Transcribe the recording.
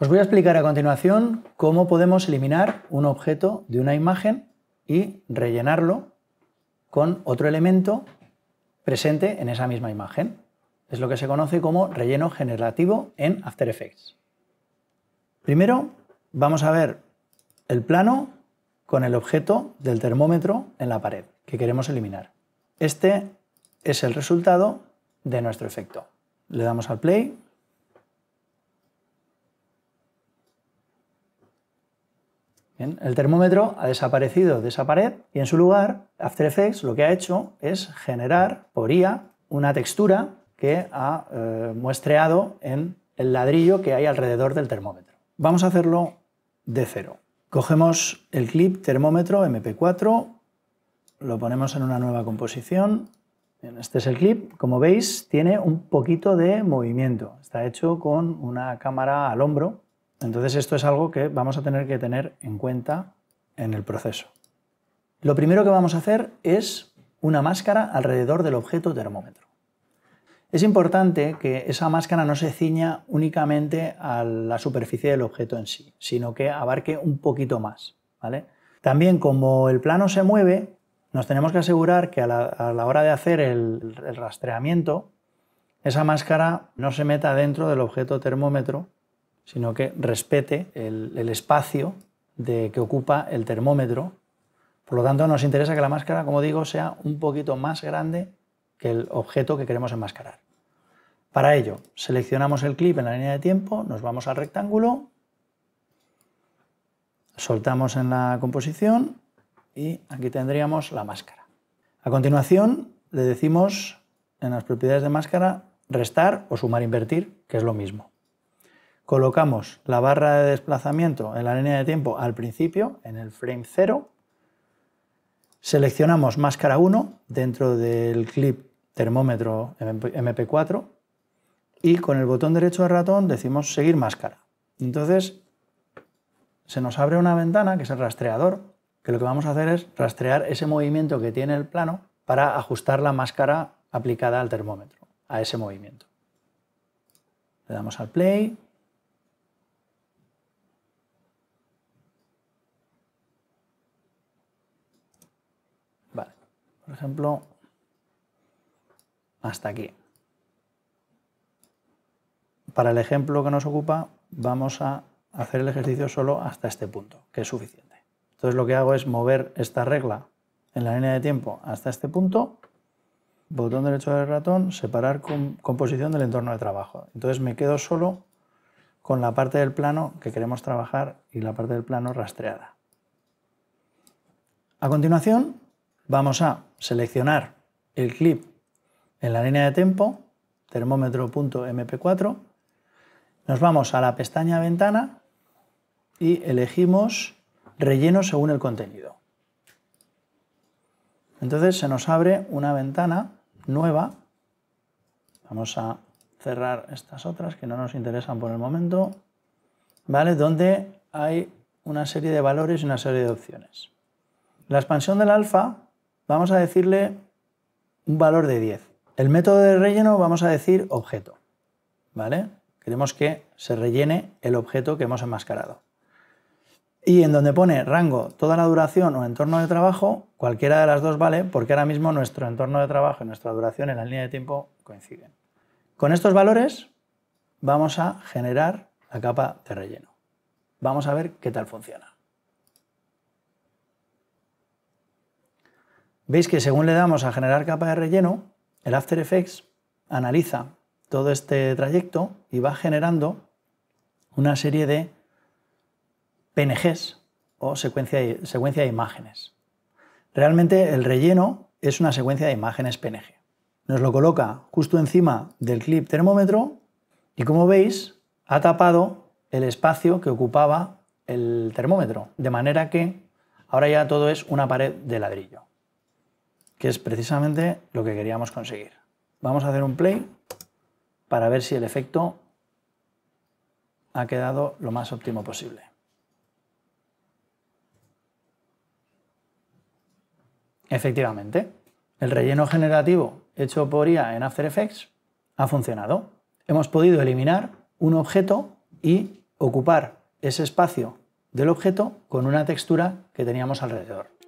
Os voy a explicar a continuación cómo podemos eliminar un objeto de una imagen y rellenarlo con otro elemento presente en esa misma imagen. Es lo que se conoce como relleno generativo en After Effects. Primero vamos a ver el plano con el objeto del termómetro en la pared que queremos eliminar. Este es el resultado de nuestro efecto. Le damos al play el termómetro ha desaparecido de esa pared y en su lugar After Effects lo que ha hecho es generar por IA una textura que ha eh, muestreado en el ladrillo que hay alrededor del termómetro. Vamos a hacerlo de cero. Cogemos el clip termómetro MP4, lo ponemos en una nueva composición. este es el clip. Como veis, tiene un poquito de movimiento. Está hecho con una cámara al hombro entonces esto es algo que vamos a tener que tener en cuenta en el proceso. Lo primero que vamos a hacer es una máscara alrededor del objeto termómetro. Es importante que esa máscara no se ciña únicamente a la superficie del objeto en sí, sino que abarque un poquito más. ¿vale? También como el plano se mueve, nos tenemos que asegurar que a la, hora de hacer el rastreamiento, esa máscara no se meta dentro del objeto termómetro, sino que respete el, espacio de, que ocupa el termómetro. Por lo tanto, nos interesa que la máscara, como digo, sea un poquito más grande que el objeto que queremos enmascarar. Para ello, seleccionamos el clip en la línea de tiempo, nos vamos al rectángulo, soltamos en la composición y aquí tendríamos la máscara. A continuación, le decimos en las propiedades de máscara restar o sumar invertir, que es lo mismo colocamos la barra de desplazamiento en la línea de tiempo al principio, en el frame 0, seleccionamos máscara 1 dentro del clip termómetro MP4 y con el botón derecho del ratón decimos seguir máscara. Entonces se nos abre una ventana que es el rastreador, que lo que vamos a hacer es rastrear ese movimiento que tiene el plano para ajustar la máscara aplicada al termómetro, a ese movimiento. Le damos al play, ejemplo, hasta aquí. Para el ejemplo que nos ocupa, vamos a hacer el ejercicio solo hasta este punto, que es suficiente. Entonces lo que hago es mover esta regla en la línea de tiempo hasta este punto, botón derecho del ratón, separar composición del entorno de trabajo. Entonces me quedo solo con la parte del plano que queremos trabajar y la parte del plano rastreada. A continuación, Vamos a seleccionar el clip en la línea de tempo, termómetro.mp4, nos vamos a la pestaña ventana y elegimos relleno según el contenido. Entonces se nos abre una ventana nueva. Vamos a cerrar estas otras que no nos interesan por el momento. ¿Vale? Donde hay una serie de valores y una serie de opciones. La expansión del alfa vamos a decirle un valor de 10. El método de relleno vamos a decir objeto, ¿vale? Queremos que se rellene el objeto que hemos enmascarado. Y en donde pone rango, toda la duración o entorno de trabajo, cualquiera de las dos vale, porque ahora mismo nuestro entorno de trabajo y nuestra duración en la línea de tiempo coinciden. Con estos valores vamos a generar la capa de relleno. Vamos a ver qué tal funciona. Veis que según le damos a generar capa de relleno, el After Effects analiza todo este trayecto y va generando una serie de PNGs o secuencia de, de imágenes. Realmente el relleno es una secuencia de imágenes PNG. Nos lo coloca justo encima del clip termómetro y como veis ha tapado el espacio que ocupaba el termómetro, de manera que ahora ya todo es una pared de ladrillo que es precisamente lo que queríamos conseguir. Vamos a hacer un play para ver si el efecto ha quedado lo más óptimo posible. Efectivamente, el relleno generativo hecho por IA en After Effects ha funcionado. Hemos podido eliminar un objeto y ocupar ese espacio del objeto con una textura que teníamos alrededor.